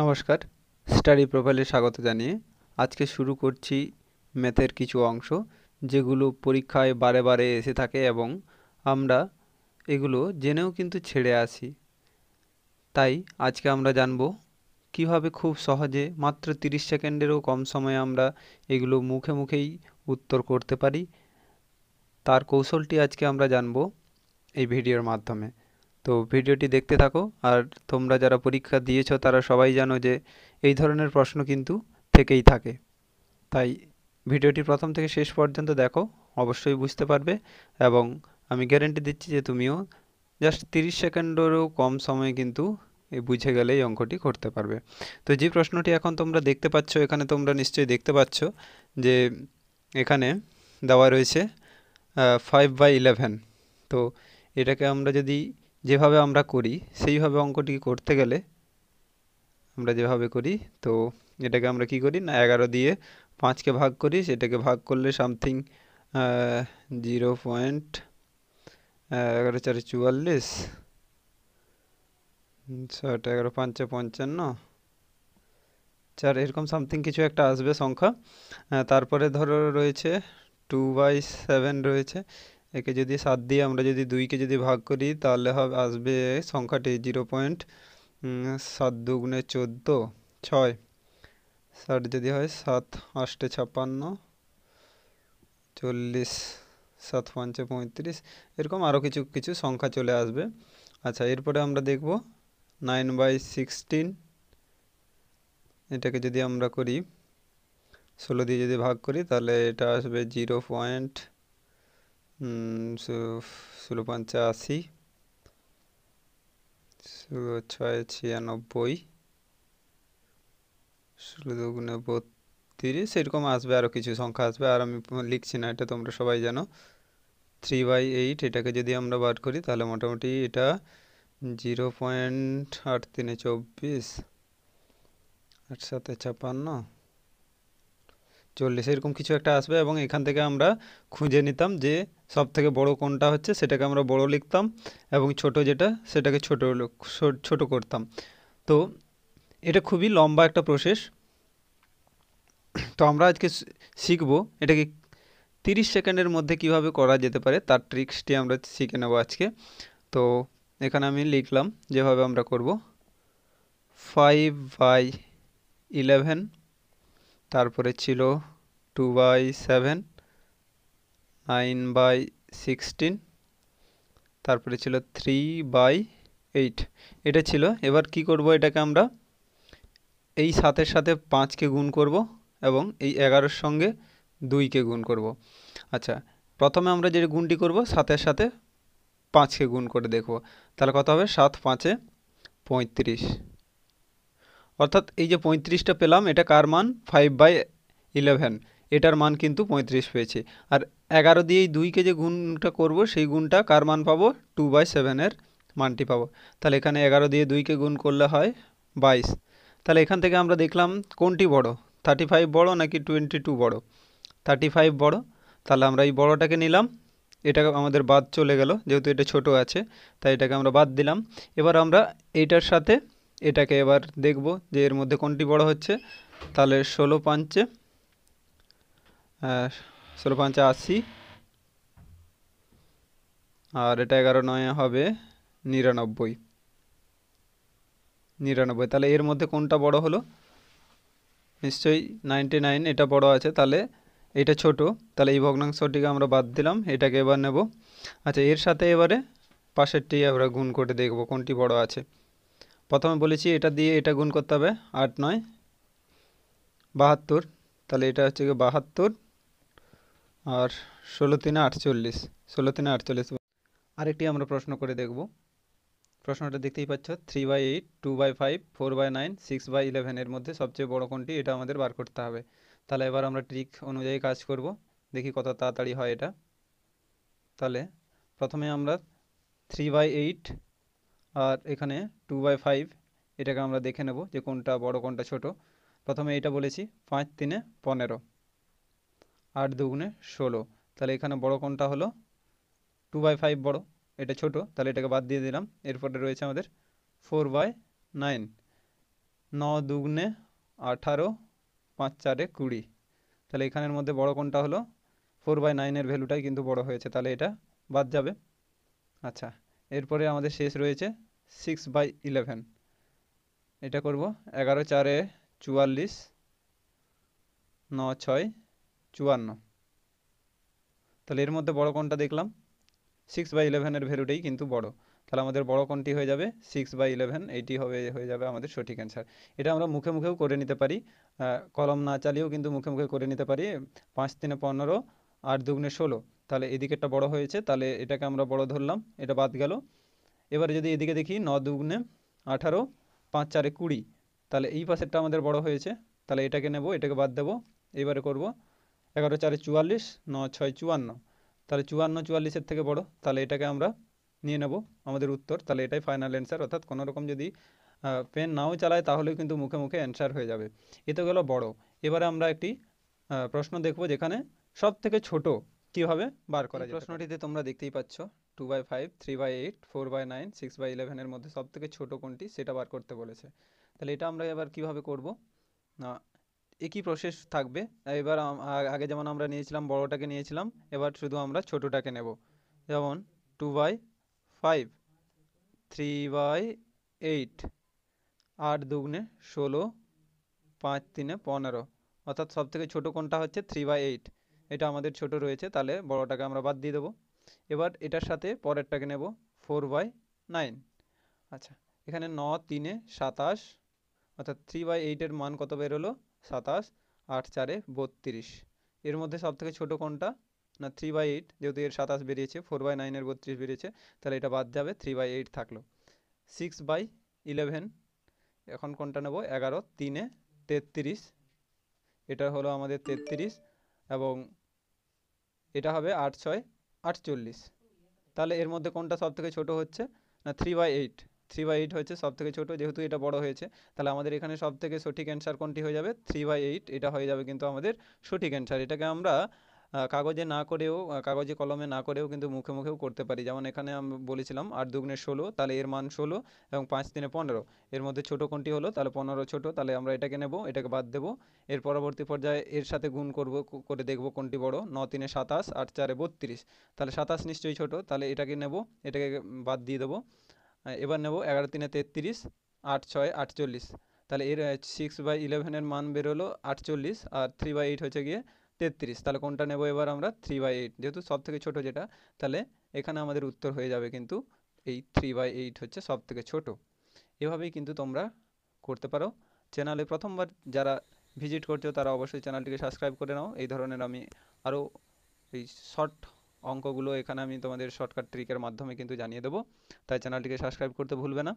নমস্কার স্টাডি প্রোফাইলে স্বাগত জানিয়ে আজকে শুরু করছি ম্যাথের কিছু অংশ যেগুলো পরীক্ষায় বারে বারে এসে থাকে এবং আমরা এগুলো জেনেও কিন্তু ছেড়ে আসি তাই আজকে আমরা জানব কিভাবে খুব সহজে মাত্র 30 সেকেন্ডেরও কম সময়ে আমরা এগুলো মুখে মুখেই উত্তর করতে পারি তার কৌশলটি আজকে আমরা জানব এই ভিডিওর মাধ্যমে তো ভিডিওটি দেখতে থাকো আর তোমরা যারা পরীক্ষা দিয়েছ তারা সবাই জানো যে এই ধরনের প্রশ্ন কিন্তু থেকেই থাকে তাই ভিডিওটি প্রথম থেকে শেষ পর্যন্ত দেখো অবশ্যই বুঝতে পারবে এবং আমি গ্যারেন্টি দিচ্ছি যে তুমিও জাস্ট তিরিশ সেকেন্ডেরও কম সময়ে কিন্তু বুঝে গেলে এই অঙ্কটি করতে পারবে তো যে প্রশ্নটি এখন তোমরা দেখতে পাচ্ছ এখানে তোমরা নিশ্চয়ই দেখতে পাচ্ছ যে এখানে দেওয়া রয়েছে ফাইভ বাই ইলেভেন তো এটাকে আমরা যদি যেভাবে আমরা করি সেইভাবে অঙ্কটি করতে গেলে আমরা যেভাবে করি তো এটাকে আমরা কি করি না এগারো দিয়ে পাঁচকে ভাগ করি সেটাকে ভাগ করলে সামথিং জিরো পয়েন্ট এগারো চারে চুয়াল্লিশ ছয়টা এগারো পাঁচে পঞ্চান্ন চার এরকম সামথিং কিছু একটা আসবে সংখ্যা তারপরে ধরো রয়েছে টু বাই সেভেন রয়েছে একে যদি সাত দিয়ে আমরা যদি দুইকে যদি ভাগ করি তাহলে হবে আসবে সংখ্যাটি জিরো পয়েন্ট সাত দুগুণে চোদ্দো ছয় ষাট যদি হয় সাত আষ্টে ছাপ্পান্ন চল্লিশ সাত পাঁচে পঁয়ত্রিশ এরকম আরও কিছু কিছু সংখ্যা চলে আসবে আচ্ছা এরপরে আমরা দেখব নাইন বাই সিক্সটিন এটাকে যদি আমরা করি ষোলো দিয়ে যদি ভাগ করি তাহলে এটা আসবে জিরো পয়েন্ট ষোলো পঞ্চা আশি ষোলো ছয় ছিয়ানব্বই ষোলো দুগুণে বত্রিশ এরকম আসবে আরও কিছু সংখ্যা আসবে আর আমি লিখছি না এটা তোমরা সবাই জানো থ্রি বাই এইট এটাকে যদি আমরা বার করি তাহলে মোটামুটি এটা জিরো পয়েন্ট আট তিনে চব্বিশ আট সাথে ছাপান্ন চল্লিশ এরকম কিছু একটা আসবে এবং এখান থেকে আমরা খুঁজে নিতাম যে সব থেকে বড়ো কোনটা হচ্ছে সেটাকে আমরা বড় লিখতাম এবং ছোট যেটা সেটাকে ছোট ছোট করতাম তো এটা খুবই লম্বা একটা প্রসেস তো আমরা আজকে শিখব এটাকে তিরিশ সেকেন্ডের মধ্যে কিভাবে করা যেতে পারে তার ট্রিক্সটি আমরা শিখে নেব আজকে তো এখানে আমি লিখলাম যেভাবে আমরা করব ফাইভ বাই ইলেভেন তারপরে ছিল two by seven nine by sixteen তারপরে ছিল থ্রি বাই এইট এটা ছিল এবার কি করব এটাকে আমরা এই সাতের সাথে পাঁচকে গুণ করব এবং এই এগারোর সঙ্গে দুইকে গুণ করব আচ্ছা প্রথমে আমরা যে গুণটি করব সাতের সাথে পাঁচকে গুণ করে দেখব তাহলে কত হবে সাত পাঁচে পঁয়ত্রিশ অর্থাৎ এই যে পঁয়ত্রিশটা পেলাম এটা কার মান ফাইভ বাই ইলেভেন এটার মান কিন্তু পঁয়ত্রিশ পেয়েছে আর এগারো দিয়ে এই দুইকে যে গুণটা করব সেই গুণটা কার মান পাবো টু বাই সেভেনের মানটি পাবো তাহলে এখানে এগারো দিয়ে দুইকে গুণ করলে হয় বাইশ তাহলে এখান থেকে আমরা দেখলাম কোনটি বড় থার্টি ফাইভ বড়ো নাকি টোয়েন্টি টু বড়ো থার্টি ফাইভ বড়ো তাহলে আমরা এই বড়োটাকে নিলাম এটা আমাদের বাদ চলে গেল যেহেতু এটা ছোট আছে তাই এটাকে আমরা বাদ দিলাম এবার আমরা এইটার সাথে এটাকে এবার দেখব যে এর মধ্যে কোনটি বড় হচ্ছে তাহলে ষোলো পাঞ্চে ষোলো পাঞ্চে আশি আর এটা এগারো নয় হবে নিরানব্বই নিরানব্বই তাহলে এর মধ্যে কোনটা বড় হলো নিশ্চয়ই নাইনটি নাইন এটা বড় আছে তাহলে এটা ছোট তাহলে এই ভগ্নাংশটিকে আমরা বাদ দিলাম এটাকে এবার নেব আচ্ছা এর সাথে এবারে পাশেরটি আমরা গুণ করে দেখব কোনটি বড় আছে প্রথমে বলেছি এটা দিয়ে এটা গুণ করতে হবে আট নয় বাহাত্তর তাহলে এটা হচ্ছে গিয়ে বাহাত্তর আর ষোলো তিনে আটচল্লিশ ষোলো তিনে আটচল্লিশ আরেকটি আমরা প্রশ্ন করে দেখব প্রশ্নটা দেখতেই পাচ্ছ three by eight two by five four by nine six by ইলেভেনের মধ্যে সবচেয়ে বড় কোনটি এটা আমাদের বার করতে হবে তাহলে এবার আমরা ট্রিক অনুযায়ী কাজ করব দেখি কত তাড়াতাড়ি হয় এটা তাহলে প্রথমে আমরা থ্রি বাই এইট আর এখানে টু বাই ফাইভ এটাকে আমরা দেখে নেব যে কোনটা বড় কোনটা ছোট প্রথমে এটা বলেছি পাঁচ তিনে পনেরো আট দুগুণে ষোলো তাহলে এখানে বড় কোনটা হলো টু বাই ফাইভ বড়ো এটা ছোট তাহলে এটাকে বাদ দিয়ে দিলাম এরপরে রয়েছে আমাদের ফোর বাই নাইন ন দুগুণে আঠারো পাঁচ চারে কুড়ি তাহলে এখানের মধ্যে বড় কোনটা হলো ফোর বাই নাইনের ভ্যালুটাই কিন্তু বড় হয়েছে তাহলে এটা বাদ যাবে আচ্ছা এরপরে আমাদের শেষ রয়েছে সিক্স বাই ইলেভেন এটা করব এগারো চারে চুয়াল্লিশ ন ছয় চুয়ান্ন তাহলে এর মধ্যে বড় কোনটা দেখলাম সিক্স বাই ইলেভেনের ভ্যালুটাই কিন্তু বড় তাহলে আমাদের বড় কোনটি হয়ে যাবে সিক্স বাই ইলেভেন এইটি হবে হয়ে যাবে আমাদের সঠিক অ্যান্সার এটা আমরা মুখে মুখেও করে নিতে পারি কলম না চালিয়েও কিন্তু মুখে মুখে করে নিতে পারি পাঁচ তিনে পনেরো আট দুগুণে ষোলো তাহলে এদিকে একটা বড় হয়েছে তাহলে এটাকে আমরা বড় ধরলাম এটা বাদ গেল এবারে যদি এদিকে দেখি ন দুগুণে আঠারো পাঁচ চারে কুড়ি তাহলে এই পাশেরটা আমাদের বড় হয়েছে তাহলে এটাকে নেব এটাকে বাদ দেবো এবারে করব এগারো চারে চুয়াল্লিশ ন ছয় চুয়ান্ন তাহলে চুয়ান্ন চুয়াল্লিশের থেকে বড় তাহলে এটাকে আমরা নিয়ে নেব আমাদের উত্তর তাহলে এটাই ফাইনাল অ্যান্সার অর্থাৎ কোনো রকম যদি পেন নাও চালায় তাহলেও কিন্তু মুখে মুখে অ্যান্সার হয়ে যাবে এতে গেল বড় এবারে আমরা একটি প্রশ্ন দেখব যেখানে সব থেকে ছোটো কীভাবে বার করা যায় প্রশ্নটিতে তোমরা দেখতেই পাচ্ছ two by five three by eight four by nine six by ইলেভেনের মধ্যে সব থেকে ছোটো কোনটি সেটা বার করতে বলেছে তাহলে এটা আমরা এবার কিভাবে করব না একই প্রসেস থাকবে এবার আগে যেমন আমরা নিয়েছিলাম বড়োটাকে নিয়েছিলাম এবার শুধু আমরা ছোটোটাকে নেব যেমন two by five three by eight আট দুগুনে ষোলো পাঁচ তিনে পনেরো অর্থাৎ সবথেকে ছোটো কোনটা হচ্ছে থ্রি বাই এইট এটা আমাদের ছোট রয়েছে তাহলে বড়টাকে আমরা বাদ দিয়ে দেবো এবার এটার সাথে পরেরটাকে নেব ফোর বাই নাইন আচ্ছা এখানে ন তিনে সাতাশ অর্থাৎ থ্রি বাই এইটের মান কত বেরোলো সাতাশ আট চারে বত্রিশ এর মধ্যে সবথেকে ছোট কোনটা না থ্রি বাই এইট যেহেতু এর সাতাশ বেরিয়েছে ফোর বাই নাইনের বত্রিশ বেরিয়েছে তাহলে এটা বাদ যাবে থ্রি বাই এইট থাকলো সিক্স বাই ইলেভেন এখন কোনটা নেব এগারো তিনে তেত্রিশ এটা হলো আমাদের তেত্রিশ এবং এটা হবে আট ছয় আটচল্লিশ তাহলে এর মধ্যে কোনটা সবথেকে ছোট হচ্ছে না three by eight three by eight হচ্ছে সবথেকে ছোটো যেহেতু এটা বড় হয়েছে তাহলে আমাদের এখানে সবথেকে সঠিক অ্যান্সার কোনটি হয়ে যাবে থ্রি বাই এইট এটা হয়ে যাবে কিন্তু আমাদের সঠিক অ্যান্সার এটাকে আমরা কাগজে না করেও কাগজে কলমে না করেও কিন্তু মুখে মুখেও করতে পারি যেমন এখানে আমি বলেছিলাম আট দুগুণে ষোলো তাহলে এর মান ষোলো এবং পাঁচ তিনে পনেরো এর মধ্যে ছোটো কোনটি হলো তাহলে পনেরো ছোটো তাহলে আমরা এটাকে নেব এটাকে বাদ দেব এর পরবর্তী পর্যায়ে এর সাথে গুণ করব করে দেখব কোনটি বড় ন তিনে সাতাশ আট চারে বত্রিশ তাহলে সাতাশ নিশ্চয়ই ছোট তাহলে এটাকে নেব এটাকে বাদ দিয়ে দেবো এবার নেব এগারো তিনে তেত্রিশ আট ছয় আটচল্লিশ তাহলে এর সিক্স বাই ইলেভেনের মান বেরোলো আটচল্লিশ আর থ্রি বাই এইট হচ্ছে গিয়ে তেত্রিশ তাহলে কোনটা নেব এবার আমরা থ্রি বাই এইট যেহেতু সব থেকে ছোটো যেটা তাহলে এখানে আমাদের উত্তর হয়ে যাবে কিন্তু এই থ্রি বাই এইট হচ্ছে সব থেকে ছোটো এভাবেই কিন্তু তোমরা করতে পারো চ্যানেলে প্রথমবার যারা ভিজিট করছো তারা অবশ্যই চ্যানেলটিকে সাবস্ক্রাইব করে নাও এই ধরনের আমি আরও এই শর্ট অঙ্কগুলো এখানে আমি তোমাদের শর্টকাট ট্রিকের মাধ্যমে কিন্তু জানিয়ে দেবো তাই চ্যানেলটিকে সাবস্ক্রাইব করতে ভুলবে না